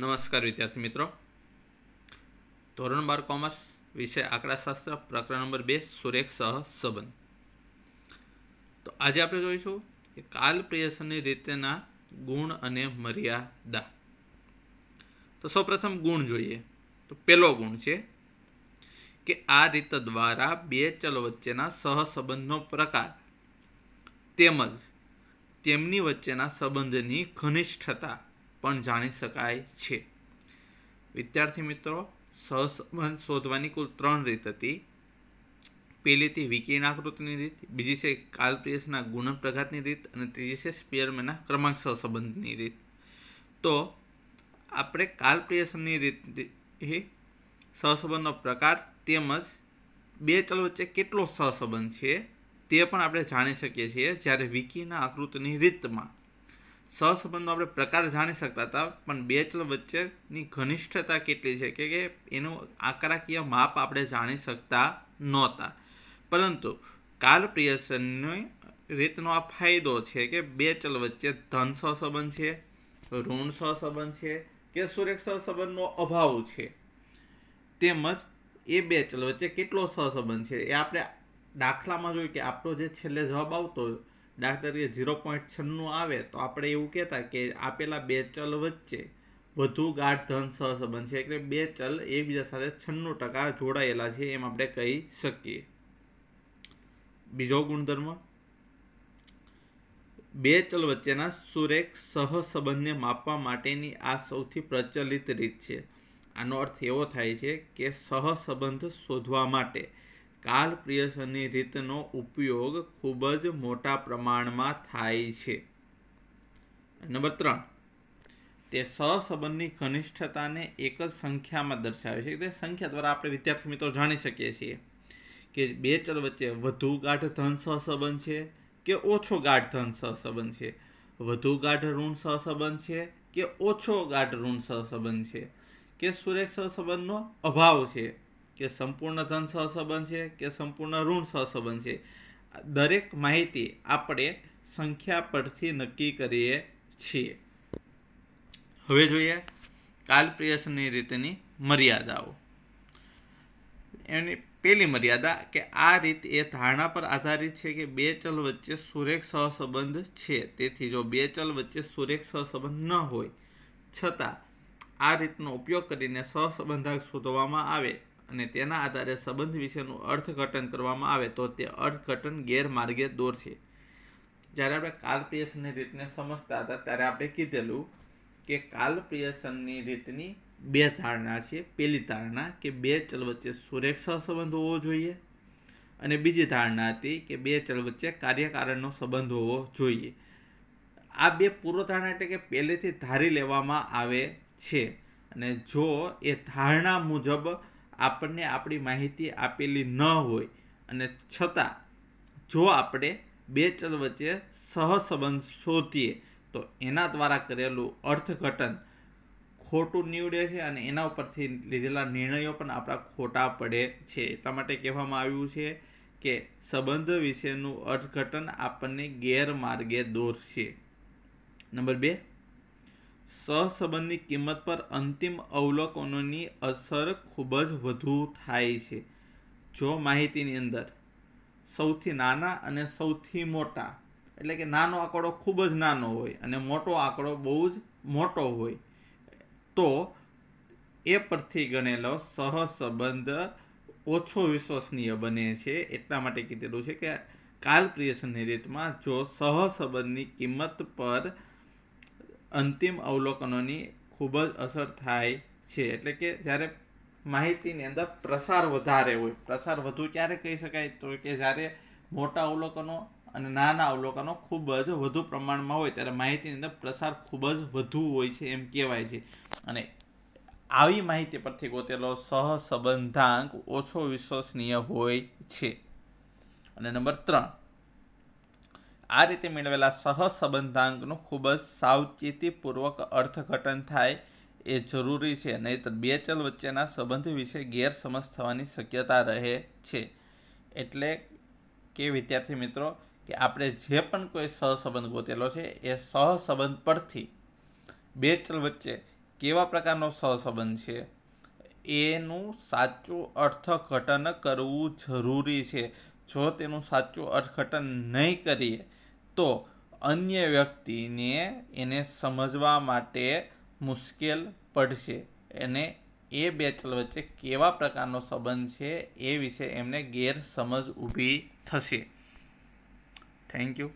નમસ્કાર વિદ્યાર્થી મિત્રો ધોરણ બાર કોમર્સ વિષય આંકડાશાસ્ત્ર પ્રકરણ નંબર બે સુરેખ સહ સંબંધ તો આજે આપણે જોઈશું કે કાલ પ્રિયસનની રીતેના ગુણ અને મર્યાદા તો સૌપ્રથમ ગુણ જોઈએ તો પહેલો ગુણ છે કે આ રીત દ્વારા બે ચલ વચ્ચેના સહસંબંધનો પ્રકાર તેમજ તેમની વચ્ચેના સંબંધની ઘનિષ્ઠતા પણ જાણી શકાય છે વિદ્યાર્થી મિત્રો સહસંબંધ શોધવાની કુલ ત્રણ રીત હતી પહેલી તે વિકિરણાકૃતિની રીત બીજી છે કાલપ્રિયસના ગુણપ્રઘાતની રીત અને ત્રીજી છે સ્પિયરમેનના ક્રમાંક સહસંબંધની રીત તો આપણે કાલપ્રિયસની રીત એ સહસંબંધનો પ્રકાર તેમજ બે ચલ વચ્ચે કેટલો સહસંબંધ છે તે પણ આપણે જાણી શકીએ છીએ જ્યારે વિકીના આકૃતિની રીતમાં સહસંબંધનો આપણે પ્રકાર જાણી શકતા હતા પણ બે ચલ વચ્ચેની ઘનિષ્ઠતા કેટલી છે કે એનું આંકડાકીય માપ આપણે જાણી શકતા નહોતા પરંતુ કાલ પ્રિયસનની રીતનો આ ફાયદો છે કે બે ચલ વચ્ચે ધન સહસંબંધ છે ઋણ સહસંબંધ છે કે સુરેખ સહસંબંધનો અભાવ છે તેમજ એ બે ચલ વચ્ચે કેટલો સહસંબંધ છે એ આપણે દાખલામાં જોયું કે આપણો જે છેલ્લે જવાબ આવતો હોય દાખલા તરીકે ઝીરો પોઈન્ટ છન્નું આવે તો આપણે એવું કહેતા કે આપેલા બે ચલ વચ્ચે વધુ ગાઢ ધન સહસંબંધ છે એટલે બે ચલ એકબીજા સાથે છન્નું ટકા જોડાયેલા છે એમ આપણે કહી શકીએ બીજો ગુણધર્મ બે ચલ વચ્ચેના સુરેખ સહસંબંધને માપવા માટેની આ સૌથી પ્રચલિત રીત છે આનો અર્થ એવો થાય છે કે સહસંબંધ શોધવા માટે કાલ કાલપ્રિયસની રીતનો ઉપયોગ ખૂબ જ મોટા પ્રમાણમાં થાય છે નંબર ત્રણ તે સહસંબંધની ઘનિષ્ઠતાને એક જ સંખ્યામાં દર્શાવે છે તે સંખ્યા દ્વારા આપણે વિદ્યાર્થી મિત્રો જાણી શકીએ છીએ કે બે ચલ વચ્ચે વધુ ગાઢ ધન સહસંબંધ છે કે ઓછો ગાઢ ધન સહસંબંધ છે વધુ ગાઢ ઋણ સહસંબંધ છે કે ઓછો ગાઢ ઋણ સહસંબંધ છે કે સુરેખ સહસંબંધનો અભાવ છે કે સંપૂર્ણ ધન સહસંબંધ છે કે સંપૂર્ણ ઋણ સહસંબંધ છે દરેક માહિતી આપણે સંખ્યા પરથી નક્કી કરીએ છીએ હવે જોઈએ કાલપ્રિયસની રીતની મર્યાદાઓ એની પહેલી મર્યાદા કે આ રીત એ ધારણા પર આધારિત છે કે બે ચલ વચ્ચે સુરેખ સહસંબંધ છે તેથી જો બે ચલ વચ્ચે સુરેખ સહસંબંધ ન હોય છતાં આ રીતનો ઉપયોગ કરીને સહસંબંધાક શોધવામાં આવે અને તેના આધારે સંબંધ વિશેનું અર્થઘટન કરવામાં આવે તો તે અર્થઘટન ગેરમાર્ગે દોરશે જ્યારે આપણે કાલપ્રિયસનની રીતને સમજતા હતા ત્યારે આપણે કીધેલું કે કાલપ્રિયસનની રીતની બે ધારણા છે પહેલી ધારણા કે બે ચલ વચ્ચે સુરેખ સંબંધ હોવો જોઈએ અને બીજી ધારણા હતી કે બે ચલ વચ્ચે કાર્યકારણનો સંબંધ હોવો જોઈએ આ બે પૂર્વધારણા એટલે કે પહેલેથી ધારી લેવામાં આવે છે અને જો એ ધારણા મુજબ આપણને આપણી માહિતી આપેલી ન હોય અને છતાં જો આપણે બે ચલ વચ્ચે સહસંબંધ શોધીએ તો એના દ્વારા કરેલું અર્થઘટન ખોટું નીવડે છે અને એના ઉપરથી લીધેલા નિર્ણયો પણ આપણા ખોટા પડે છે એટલા માટે કહેવામાં આવ્યું છે કે સંબંધ વિશેનું અર્થઘટન આપણને ગેરમાર્ગે દોરશે નંબર બે સહસંબંધની કિંમત પર અંતિમ અવલોકનોની અસર ખૂબ જ વધુ થાય છે જો માહિતીની અંદર સૌથી નાના અને સૌથી મોટા એટલે કે નાનો આંકડો ખૂબ જ નાનો હોય અને મોટો આંકડો બહુ જ મોટો હોય તો એ પરથી ગણેલો સહસંબંધ ઓછો વિશ્વસનીય બને છે એટલા માટે કીધેલું છે કે કાલ પ્રિયસનની રીતમાં જો સહસંબંધની કિંમત પર અંતિમ અવલોકનોની ખૂબ જ અસર થાય છે એટલે કે જ્યારે માહિતીની અંદર પ્રસાર વધારે હોય પ્રસાર વધુ ક્યારે કહી શકાય તો કે જ્યારે મોટા અવલોકનો અને નાના અવલોકનો ખૂબ જ વધુ પ્રમાણમાં હોય ત્યારે માહિતીની અંદર પ્રસાર ખૂબ જ વધુ હોય છે એમ કહેવાય છે અને આવી માહિતી પરથી ગોતેલો સહસંબંધાંક ઓછો વિશ્વસનીય હોય છે અને નંબર ત્રણ આ રીતે મેળવેલા સહસંબંધાંકનું ખૂબ જ સાવચેતીપૂર્વક અર્થઘટન થાય એ જરૂરી છે નહીંતર બે ચલ વચ્ચેના સંબંધ વિશે ગેરસમજ થવાની શક્યતા રહે છે એટલે કે વિદ્યાર્થી મિત્રો કે આપણે જે પણ કોઈ સહસંબંધ ગોતેલો છે એ સહસંબંધ પરથી બે ચલ વચ્ચે કેવા પ્રકારનો સહસંબંધ છે એનું સાચું અર્થઘટન કરવું જરૂરી છે જો તેનું સાચું અર્થઘટન નહીં કરીએ તો અન્ય વ્યક્તિને એને સમજવા માટે મુશ્કેલ પડશે અને એ બેચલ વચ્ચે કેવા પ્રકારનો સંબંધ છે એ વિશે એમને ગેરસમજ ઊભી થશે થેન્ક યુ